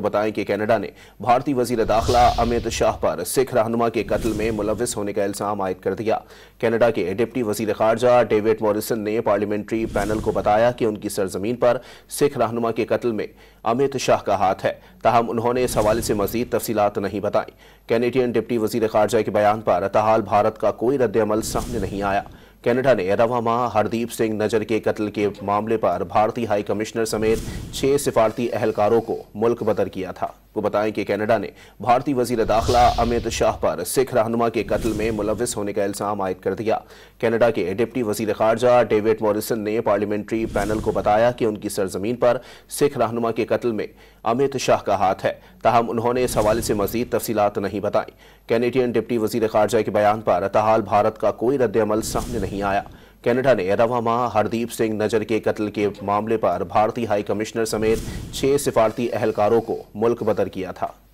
आपको बताएं कि कनाडा ने भारतीय वजीर दाखिला अमित शाह पर सिख रहनुमा के कत्ल में मुलविस होने का इल्ज़ाम आयद कर दिया कनाडा के डिप्टी वजीर खारजा डेविड मॉरिसन ने पार्लियामेंट्री पैनल को बताया कि उनकी सरजमीन पर सिख रहनुमा के कत्ल में अमित शाह का हाथ है ताहम उन्होंने इस हवाले से मजीद तफसीत नहीं बताई कैनेडियन डिप्टी वजीर खारजा के बयान पर तहाल भारत का कोई अमल सामने नहीं आया कनाडा ने रवामा हरदीप सिंह नजर के कत्ल के मामले पर भारतीय हाई कमिश्नर समेत छह सिफारती अहलकारों को मुल्क बदर किया था को बताएं कि कनाडा ने भारतीय वजीर दाखिला अमित शाह पर सिख रहनुमा के कत्ल में मुलविस होने का इल्ज़ाम आयद कर दिया कनाडा के डिप्टी वजीर खारजा डेविड मॉरिसन ने पार्लियामेंट्री पैनल को बताया कि उनकी सरजमीन पर सिख रहनुमा के कत्ल में अमित शाह का हाथ है ताहम उन्होंने इस हवाले से मजीद तफसीत नहीं बताई कैनेडियन डिप्टी वजीर खारजा के बयान पर तहाल भारत का कोई अमल सामने नहीं आया कनाडा ने रवामा हरदीप सिंह नजर के कत्ल के मामले पर भारतीय हाई कमिश्नर समेत छह सिफारती अहलकारों को मुल्क बदर किया था